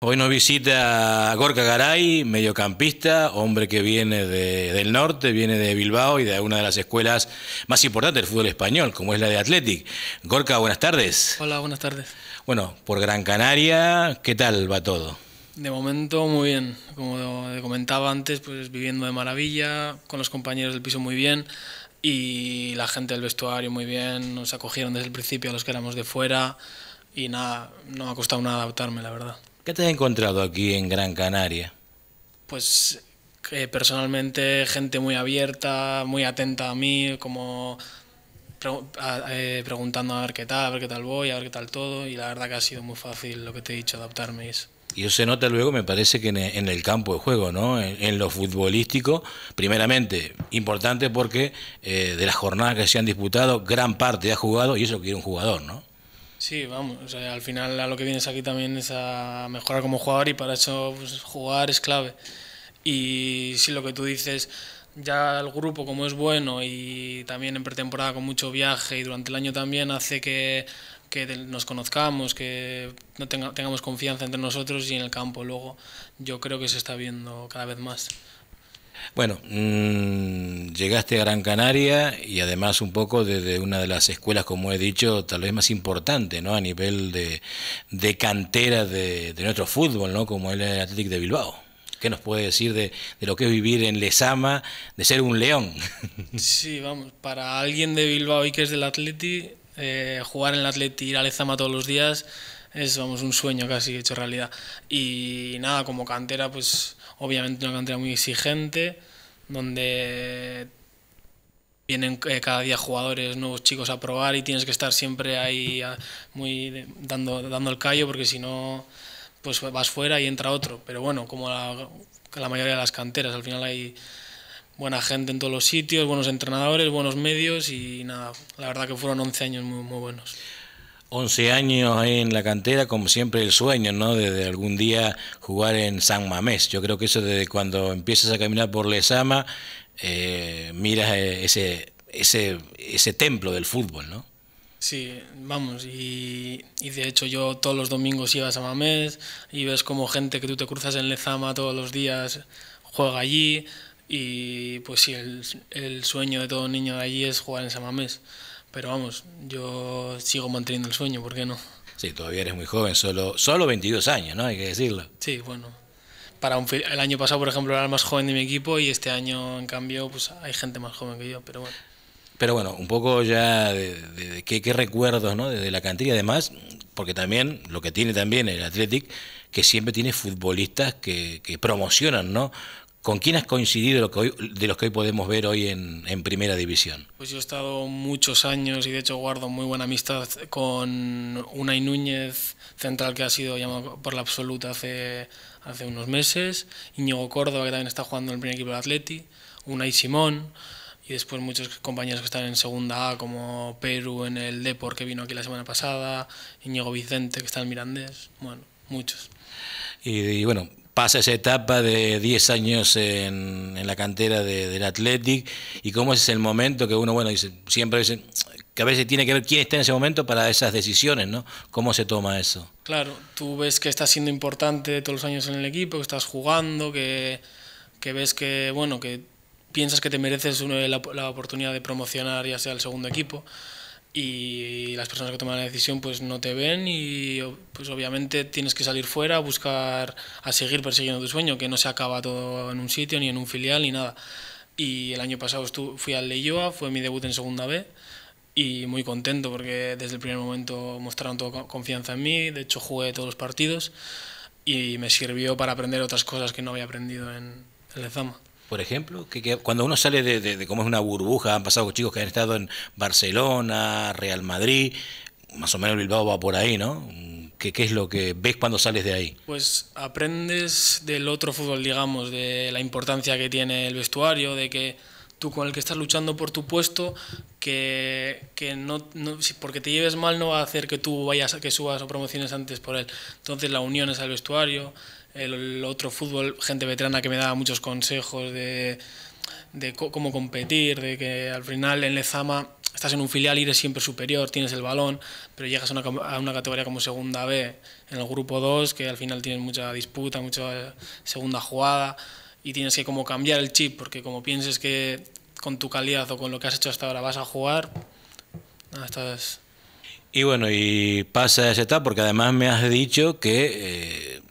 Hoy nos visita Gorka Garay, mediocampista, hombre que viene del norte, viene de Bilbao y de una de las escuelas más importantes del fútbol español, como es la de Athletic. Gorka, buenas tardes. Hola, buenas tardes. Bueno, por Gran Canaria, ¿qué tal va todo? De momento muy bien, como comentaba antes, pues viviendo de maravilla, con los compañeros del piso muy bien y la gente del vestuario muy bien, nos acogieron desde el principio a los que éramos de fuera y nada, no me ha costado nada adaptarme, la verdad. ¿Qué te has encontrado aquí en Gran Canaria? Pues eh, personalmente gente muy abierta, muy atenta a mí, como eh, preguntando a ver qué tal, a ver qué tal voy, a ver qué tal todo, y la verdad que ha sido muy fácil lo que te he dicho, adaptarme. Eso. Y eso se nota luego, me parece que en, e, el campo de juego, ¿no? En, lo futbolístico, primeramente, importante porque eh, de las jornadas que se han disputado, gran parte ha jugado, y eso quiere un jugador, ¿no? Sí, vamos, o sea, al final a lo que vienes aquí también es a mejorar como jugador y para eso pues, jugar es clave. Y si lo que tú dices, ya el grupo como es bueno y también en pretemporada con mucho viaje y durante el año también hace que, que nos conozcamos, que no tengamos confianza entre nosotros y en el campo. Luego yo creo que se está viendo cada vez más. Bueno, mm, llegaste a Gran Canaria y además un poco desde una de las escuelas, como he dicho, tal vez más importante, ¿no? A nivel de, cantera de, nuestro fútbol, ¿no? Como el Athletic de Bilbao. ¿Qué nos puede decir de, lo que es vivir en Lezama, de ser un león? Sí, vamos, para alguien de Bilbao y que es del Atleti, eh, jugar en el Atleti, ir a Lezama todos los días es un sueño casi hecho realidad. Y nada, como cantera, pues obviamente una cantera muy exigente, donde vienen eh, cada día jugadores nuevos chicos a probar y tienes que estar siempre ahí ah, muy dando, dando el callo porque si no pues vas fuera y entra otro pero bueno como la, mayoría de las canteras al final hay buena gente en todos los sitios buenos entrenadores buenos medios y nada la verdad que fueron 11 años muy, muy buenos 11 años en la cantera, como siempre el sueño, ¿no? Desde algún día jugar en San Mamés. Yo creo que eso desde cuando empiezas a caminar por Lezama eh, miras eh, ese, ese, templo del fútbol, ¿no? Sí, vamos, y, de hecho yo todos los domingos iba a San Mamés y ves como gente que tú te cruzas en Lezama todos los días juega allí y pues sí, el, el sueño de todo niño de allí es jugar en San Mamés pero vamos, yo sigo manteniendo el sueño, ¿por qué no? Sí, todavía eres muy joven, solo, solo 22 años, ¿no? Hay que decirlo. Sí, bueno. Para un, el año pasado, por ejemplo, era el más joven de mi equipo y este año, en cambio, pues hay gente más joven que yo, pero bueno. Pero bueno, un poco ya de, de, qué, recuerdos, ¿no? Desde la cantera, además, porque también lo que tiene también el Athletic, que siempre tiene futbolistas que, que promocionan, ¿no? ¿Con quién has coincidido lo que de los que hoy podemos ver hoy en, Primera División? Pues yo he estado muchos años y de hecho guardo muy buena amistad con Unai Núñez, central que ha sido llamado por la absoluta hace, hace unos meses, Íñigo Córdoba, que también está jugando en el primer equipo de Atleti, Unai Simón, y después muchos compañeros que están en segunda A, como Perú en el Depor, que vino aquí la semana pasada, Íñigo Vicente, que está en Mirandés, bueno, muchos. y bueno, pasa esa etapa de 10 años en, la cantera del Athletic y cómo es el momento que uno, bueno, siempre dice, que a veces tiene que ver quién está en ese momento para esas decisiones, ¿no? ¿Cómo se toma eso? Claro, tú ves que estás siendo importante todos los años en el equipo, que estás jugando, que, que ves que, bueno, que piensas que te mereces una, la oportunidad de promocionar ya sea el segundo equipo y las personas que toman la decisión pues no te ven y pues obviamente tienes que salir fuera a buscar a seguir persiguiendo tu sueño que no se acaba todo en un sitio ni en un filial ni nada y el año pasado fui al Leyoa fue mi debut en segunda B y muy contento porque desde el primer momento mostraron toda confianza en mí de hecho jugué todos los partidos y me sirvió para aprender otras cosas que no había aprendido en el Lezama por ejemplo, que, cuando uno sale de, de, cómo es una burbuja, han pasado chicos que han estado en Barcelona, Real Madrid, más o menos Bilbao va por ahí, ¿no? ¿Qué, ¿Qué, es lo que ves cuando sales de ahí? Pues aprendes del otro fútbol, digamos, de la importancia que tiene el vestuario, de que tú con el que estás luchando por tu puesto, que, que no, no, porque te lleves mal no va a hacer que tú vayas, que subas o promociones antes por él. Entonces la unión es al vestuario, el otro fútbol, gente veterana que me daba muchos consejos de, de cómo competir, de que al final en Lezama estás en un filial y eres siempre superior, tienes el balón, pero llegas a una, categoría como segunda B, en el grupo 2, que al final tienes mucha disputa, mucha eh, segunda jugada y tienes que como cambiar el chip, porque como pienses que con tu calidad o con lo que has hecho hasta ahora vas a jugar, nada, estás... Y bueno, y pasa esa etapa porque además me has dicho que eh,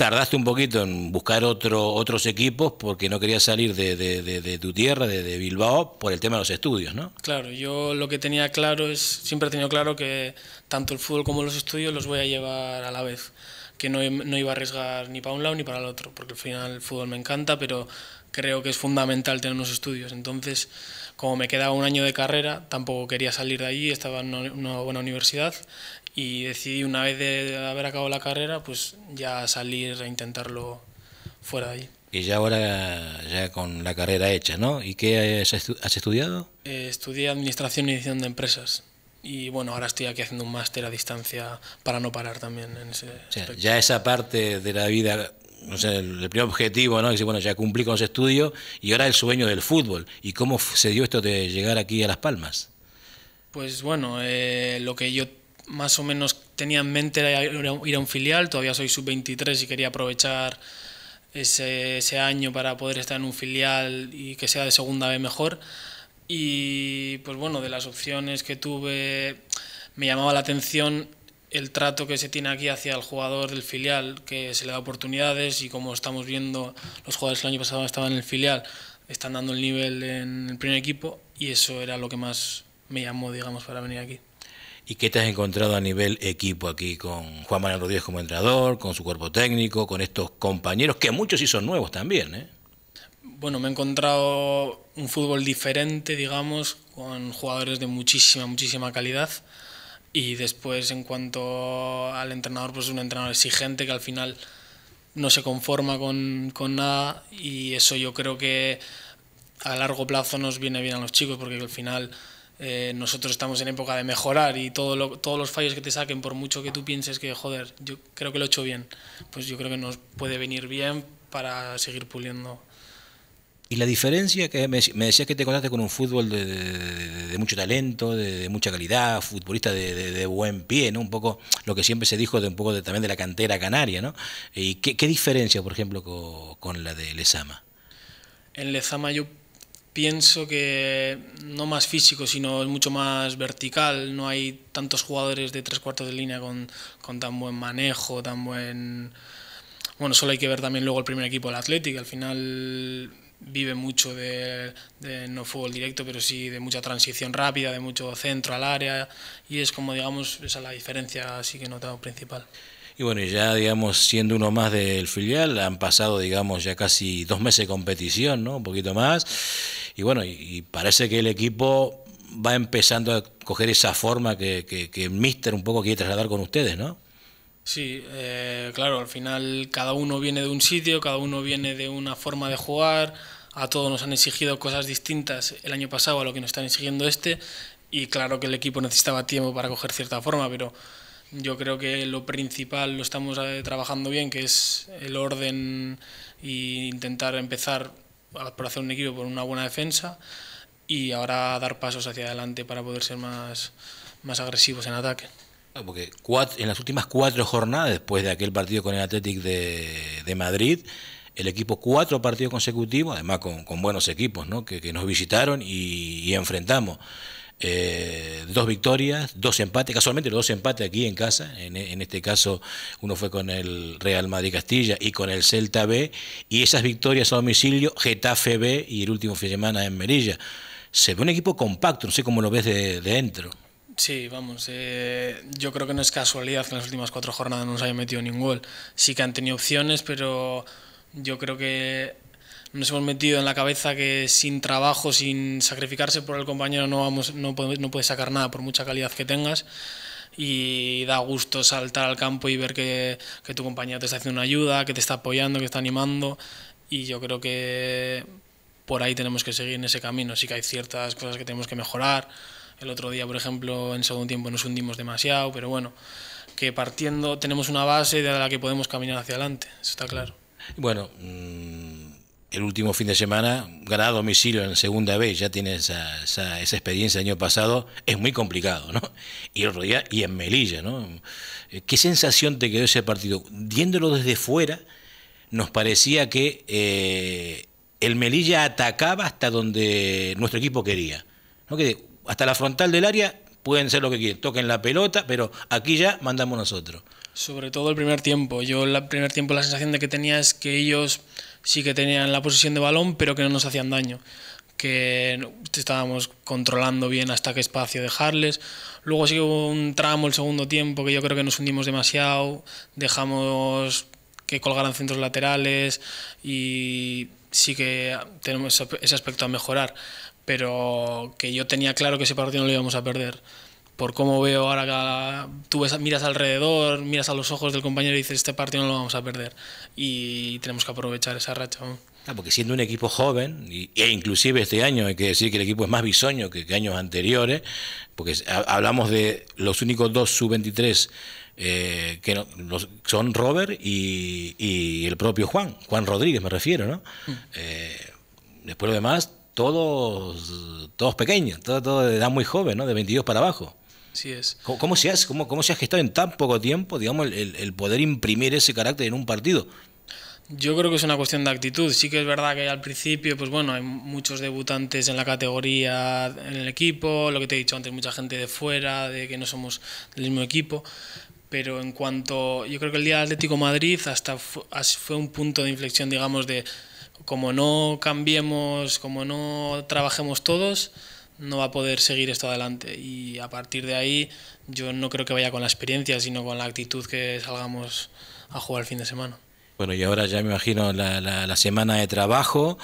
tardaste un poquito en buscar otro, otros equipos porque no querías salir de, de tu tierra, de, Bilbao, por el tema de los estudios, ¿no? Claro, yo lo que tenía claro es, siempre he tenido claro que tanto el fútbol como los estudios los voy a llevar a la vez que no, no iba a arriesgar ni para un lado ni para el otro, porque al final el fútbol me encanta, pero creo que es fundamental tener unos estudios. Entonces, como me quedaba un año de carrera, tampoco quería salir de allí, estaba en una buena universidad y decidí una vez de haber acabado la carrera, pues ya salir a intentarlo fuera de allí. Y ya ahora, ya con la carrera hecha, ¿no? ¿Y qué has, estudiado? Eh, estudié Administración y Edición de Empresas y bueno, ahora estoy aquí haciendo un máster a distancia para no parar también en ese Ya esa parte de la vida, el, primer objetivo, ¿no? bueno, ya cumplí con ese estudio y ahora el sueño del fútbol. ¿Y cómo se dio esto de llegar aquí a Las Palmas? Pues bueno, eh, lo que yo más o menos tenía en mente era ir a un filial, todavía soy sub-23 y quería aprovechar ese, ese año para poder estar en un filial y que sea de segunda vez mejor y pues bueno, de las opciones que tuve, me llamaba la atención el trato que se tiene aquí hacia el jugador del filial, que se le da oportunidades y como estamos viendo, los jugadores que el año pasado estaban en el filial, están dando el nivel en el primer equipo y eso era lo que más me llamó, digamos, para venir aquí. ¿Y qué te has encontrado a nivel equipo aquí con Juan Manuel Rodríguez como entrenador, con su cuerpo técnico, con estos compañeros, que muchos sí son nuevos también, ¿eh? bueno, me he encontrado un fútbol diferente, digamos, con jugadores de muchísima, muchísima calidad. Y después, en cuanto al entrenador, pues un entrenador exigente que al final no se conforma con, con nada. Y eso yo creo que a largo plazo nos viene bien a los chicos, porque al final eh, nosotros estamos en época de mejorar y todo todos los fallos que te saquen, por mucho que tú pienses que, joder, yo creo que lo he hecho bien, pues yo creo que nos puede venir bien para seguir puliendo y la diferencia que me, decías que te contaste con un fútbol de, mucho talento, de, mucha calidad, futbolista de, buen pie, ¿no? Un poco lo que siempre se dijo de un poco también de la cantera canaria, ¿no? ¿Y qué, diferencia, por ejemplo, con, la de Lezama? En Lezama yo pienso que no más físico, sino mucho más vertical. No hay tantos jugadores de tres cuartos de línea con, tan buen manejo, tan buen... Bueno, solo hay que ver también luego el primer equipo del Atlético. Al final vive mucho de, no fútbol directo, pero sí de mucha transición rápida, de mucho centro al área, y es como, digamos, esa es la diferencia así que he notado principal. Y bueno, ya, digamos, siendo uno más del filial, han pasado, digamos, ya casi dos meses de competición, ¿no? Un poquito más, y bueno, y, parece que el equipo va empezando a coger esa forma que, que, que el míster un poco quiere trasladar con ustedes, ¿no? Sí, eh, claro, al final cada uno viene de un sitio, cada uno viene de una forma de jugar, a todos nos han exigido cosas distintas el año pasado a lo que nos están exigiendo este y claro que el equipo necesitaba tiempo para coger cierta forma, pero yo creo que lo principal lo estamos eh, trabajando bien, que es el orden e intentar empezar por hacer un equipo por una buena defensa y ahora dar pasos hacia adelante para poder ser más agresivos en ataque. Porque en las últimas cuatro jornadas, después de aquel partido con el Athletic de, Madrid, el equipo cuatro partidos consecutivos, además con, buenos equipos que, nos visitaron y, enfrentamos. Eh, dos victorias, dos empates, casualmente los dos empates aquí en casa, en, este caso uno fue con el Real Madrid Castilla y con el Celta B, y esas victorias a domicilio, Getafe B y el último fin de semana en Merilla. Se ve un equipo compacto, no sé cómo lo ves de, de dentro. Sí, vamos, eh, yo creo que no es casualidad que en las últimas cuatro jornadas no nos haya metido ningún gol. Sí que han tenido opciones, pero yo creo que nos hemos metido en la cabeza que sin trabajo, sin sacrificarse por el compañero, no, vamos, no, puedes, no sacar nada por mucha calidad que tengas. Y da gusto saltar al campo y ver que, que tu compañero te está haciendo una ayuda, que te está apoyando, que está animando. Y yo creo que por ahí tenemos que seguir en ese camino. Sí que hay ciertas cosas que tenemos que mejorar el otro día, por ejemplo, en segundo tiempo nos hundimos demasiado, pero bueno, que partiendo tenemos una base de la que podemos caminar hacia adelante, eso está claro. Bueno, mm, el último fin de semana, ganado a domicilio en segunda vez, ya tienes esa, experiencia el año pasado, es muy complicado, ¿no? Y el otro día, y en Melilla, ¿no? Eh, ¿Qué sensación te quedó ese partido? Viéndolo desde fuera, nos parecía que eh, el Melilla atacaba hasta donde nuestro equipo quería. ¿no? Que hasta la frontal del área pueden ser lo que quieran, toquen la pelota, pero aquí ya mandamos nosotros. Sobre todo el primer tiempo. Yo el primer tiempo la sensación de que tenía que ellos sí que tenían la posición de balón, pero que no nos hacían daño. Que estábamos controlando bien hasta qué espacio dejarles. Luego sí hubo un tramo el segundo tiempo que yo creo que nos hundimos demasiado. Dejamos que colgaran centros laterales y sí que tenemos ese aspecto a mejorar pero que yo tenía claro que ese partido no lo íbamos a perder. Por cómo veo ahora que ah, tú miras alrededor, miras a los ojos del compañero y dices, este partido no lo vamos a perder. Y tenemos que aprovechar esa racha. Ah, porque siendo un equipo joven, e inclusive este año hay que decir que el equipo es más bisoño que, años anteriores, porque hablamos de los únicos dos sub-23 eh, que son Robert y, el propio Juan, Juan Rodríguez me refiero, ¿no? Mm. Eh, después lo demás, todos, todos pequeños, todos, de edad muy joven, ¿no? de 22 para abajo. Sí es. ¿Cómo, se, hace, cómo, cómo se ha gestado en tan poco tiempo, digamos, el, poder imprimir ese carácter en un partido? Yo creo que es una cuestión de actitud. Sí que es verdad que al principio, pues bueno, hay muchos debutantes en la categoría, en el equipo, lo que te he dicho antes, mucha gente de fuera, de que no somos del mismo equipo. Pero en cuanto, yo creo que el día Atlético Madrid hasta fue un punto de inflexión, digamos, de como no cambiemos, como no trabajemos todos, no va a poder seguir esto adelante. Y a partir de ahí, yo no creo que vaya con la experiencia, sino con la actitud que salgamos a jugar el fin de semana. Bueno, y ahora ya me imagino la, semana de trabajo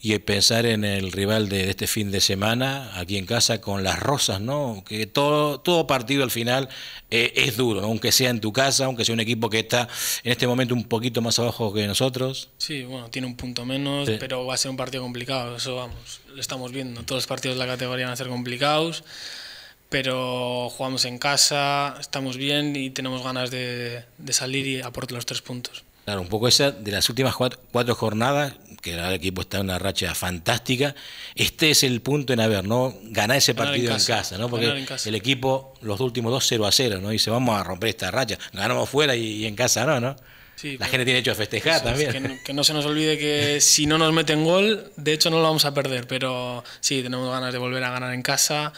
y pensar en el rival de, este fin de semana aquí en casa con las rosas, ¿no? Que todo, partido al final eh, es duro, aunque sea en tu casa, aunque sea un equipo que está en este momento un poquito más abajo que nosotros. Sí, bueno, tiene un punto menos, pero va a ser un partido complicado, eso vamos, lo estamos viendo. Todos los partidos de la categoría van a ser complicados, pero jugamos en casa, estamos bien y tenemos ganas de, de salir y aportar los tres puntos. Claro, un poco esa de las últimas cuatro, jornadas, que el equipo está en una racha fantástica. Este es el punto en haber, ¿no? Ganar ese partido en casa, ¿no? Porque el equipo, los últimos dos 0 a 0, ¿no? Dice, vamos a romper esta racha. Ganamos fuera y, en casa no, ¿no? la gente tiene hecho a festejar también. Que no, que no, se nos olvide que si no nos meten gol, de hecho no lo vamos a perder, pero sí, tenemos ganas de volver a ganar en casa,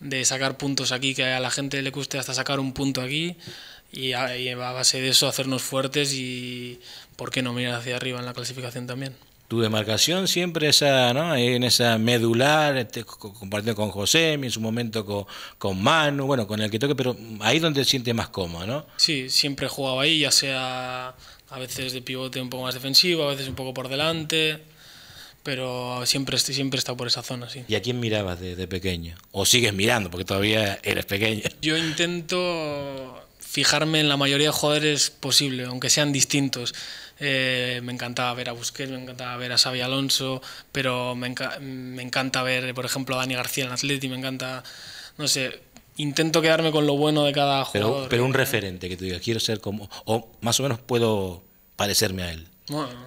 de sacar puntos aquí, que a la gente le guste hasta sacar un punto aquí y a, a, base de eso hacernos fuertes y, ¿por qué no mirar hacia arriba en la clasificación también? Tu demarcación siempre esa, ¿no? en esa medular, este, compartiendo con José, en su momento con, con, Manu, bueno, con el que toque, pero ahí donde te sientes más cómodo, ¿no? Sí, siempre he jugado ahí, ya sea a veces de pivote un poco más defensivo, a veces un poco por delante, pero siempre, siempre he estado por esa zona, sí. ¿Y a quién mirabas de, pequeño? ¿O sigues mirando porque todavía eres pequeño? Yo intento fijarme en la mayoría de jugadores posible, aunque sean distintos. Eh, me encantaba ver a Busquets, me encantaba ver a Xavi Alonso, pero me, encanta ver, por ejemplo, a Dani García en Atleti, me encanta, no sé, intento quedarme con lo bueno de cada jugador. Pero, un referente que te diga quiero ser como, o más o menos puedo parecerme a él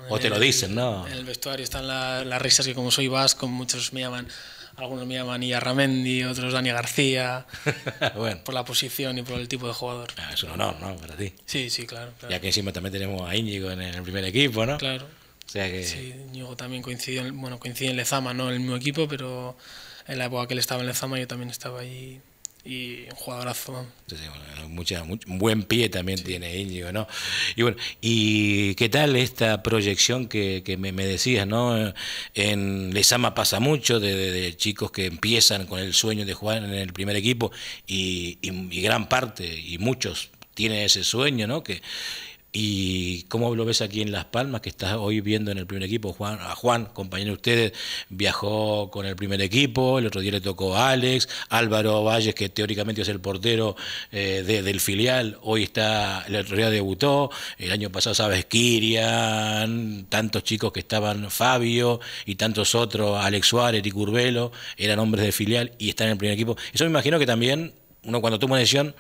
o te lo dicen, ¿no? En el vestuario están las risas que como soy vasco, muchos me llaman, algunos me llaman Ramendi, otros Dani García, por la posición y por el tipo de jugador. Ah, es un honor, ¿no? Para ti. Sí, sí, claro. claro. Ya que encima también tenemos a Íñigo en el primer equipo, ¿no? Claro. O sea que... Sí, Íñigo también coincidió, bueno, coincide en Lezama, no en el mismo equipo, pero en la época que él estaba en Lezama yo también estaba ahí y un jugadorazo. mucha, un buen pie también tiene ¿no? Y bueno, ¿y qué tal esta proyección que, me, decías, ¿no? En Lesama pasa mucho de, chicos que empiezan con el sueño de jugar en el primer equipo y, gran parte, y muchos tienen ese sueño, ¿no? Que, ¿Y cómo lo ves aquí en Las Palmas, que estás hoy viendo en el primer equipo? Juan, a Juan, compañero de ustedes, viajó con el primer equipo, el otro día le tocó a Alex, Álvaro Valles, que teóricamente es el portero eh, del filial, hoy está, el otro día debutó, el año pasado, sabes, Kirian, tantos chicos que estaban, Fabio y tantos otros, Alex Suárez y Curbelo eran hombres de filial y están en el primer equipo. Eso me imagino que también uno cuando toma una decisión...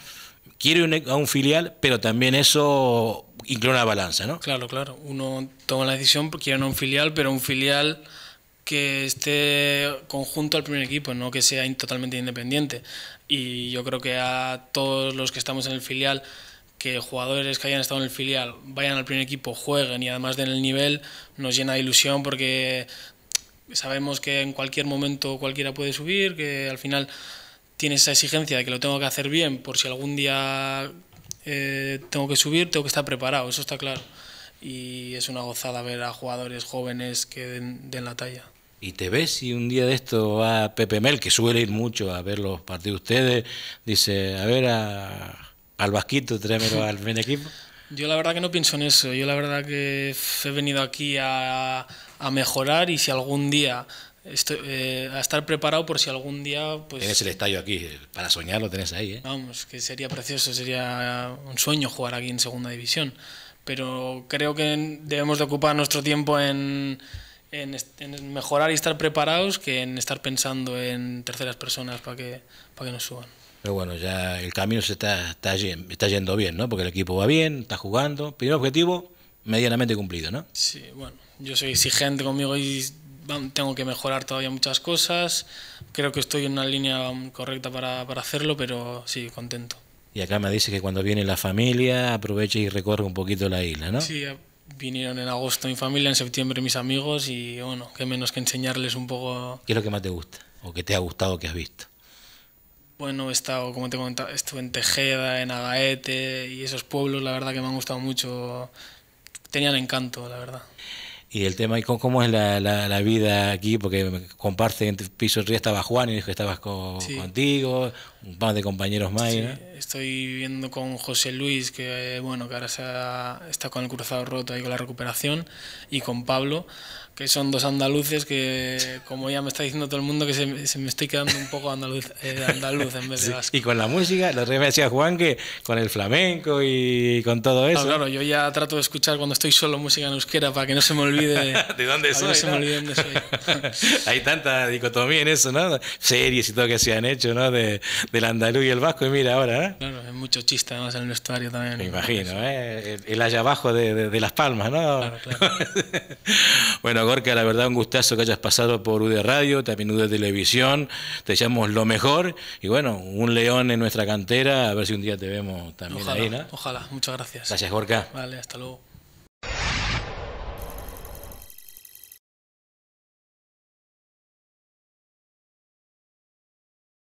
Quiere un, a un filial, pero también eso Incluye una balanza, ¿no? Claro, claro. Uno toma la decisión porque quiere un filial, pero un filial que esté conjunto al primer equipo, no que sea totalmente independiente. Y yo creo que a todos los que estamos en el filial, que jugadores que hayan estado en el filial vayan al primer equipo, jueguen y además den el nivel, nos llena de ilusión porque sabemos que en cualquier momento cualquiera puede subir, que al final tienes esa exigencia de que lo tengo que hacer bien por si algún día eh, tengo que subir, tengo que estar preparado, eso está claro. Y es una gozada ver a jugadores jóvenes que den, la talla. ¿Y te ves si un día de esto va Pepe Mel, que suele ir mucho a ver los partidos de ustedes, dice, a ver al Vasquito, tráemelo al buen equipo? Yo la verdad que no pienso en eso, yo la verdad que he venido aquí a, a mejorar y si algún día eh, a estar preparado por si algún día... Pues, Tienes el estadio aquí, eh, para soñar lo tenés ahí. Eh. Vamos, que sería precioso, sería un sueño jugar aquí en Segunda División. Pero creo que debemos de ocupar nuestro tiempo en, mejorar y estar preparados que en estar pensando en terceras personas para que, para que nos suban. Pero bueno, ya el camino se está, está, yendo bien, ¿no? Porque el equipo va bien, está jugando. Primer objetivo, medianamente cumplido, ¿no? Sí, bueno, yo soy exigente conmigo y tengo que mejorar todavía muchas cosas. Creo que estoy en una línea correcta para, hacerlo, pero sí, contento. Y acá me dice que cuando viene la familia aproveche y recorre un poquito la isla, ¿no? Sí, eh, vinieron en agosto mi familia, en septiembre mis amigos y bueno, qué menos que enseñarles un poco. ¿Qué es lo que más te gusta o que te ha gustado que has visto? Bueno, he estado, como te comentaba, estuve en Tejeda, en Agaete y esos pueblos, la verdad que me han gustado mucho. Tenían encanto, la verdad y el tema, ¿y cómo es la, la, vida aquí? Porque comparte, piso en Riesta, estaba Juan y dijo que estabas contigo, un par de compañeros más. Estoy viviendo con José Luis, que eh, bueno, que ahora está con el cruzado roto y con la recuperación, y con Pablo, que son dos andaluces que, como ya me está diciendo todo el mundo, que se, me estoy quedando un poco andaluz, eh, andaluz en vez de vasco. Y con la música, lo que me decía Juan, que con el flamenco y con todo eso. Claro, yo ya trato de escuchar cuando estoy solo música en euskera para que no se me olvide de dónde soy. No se me olvide dónde soy. Hay tanta dicotomía en eso, ¿no? Series y todo que se han hecho, ¿no? De, del andaluz y el vasco, y mira ahora, ¿eh? Claro, mucho chiste además en el vestuario también. Me imagino, ¿eh? El, allá abajo de, Las Palmas, ¿no? Claro, claro. bueno, Gorka, la verdad, un gustazo que hayas pasado por UD Radio, también UD Televisión. Te deseamos lo mejor y bueno, un león en nuestra cantera, a ver si un día te vemos también ojalá, Ojalá, muchas gracias. Gracias, Gorka. Vale, hasta luego.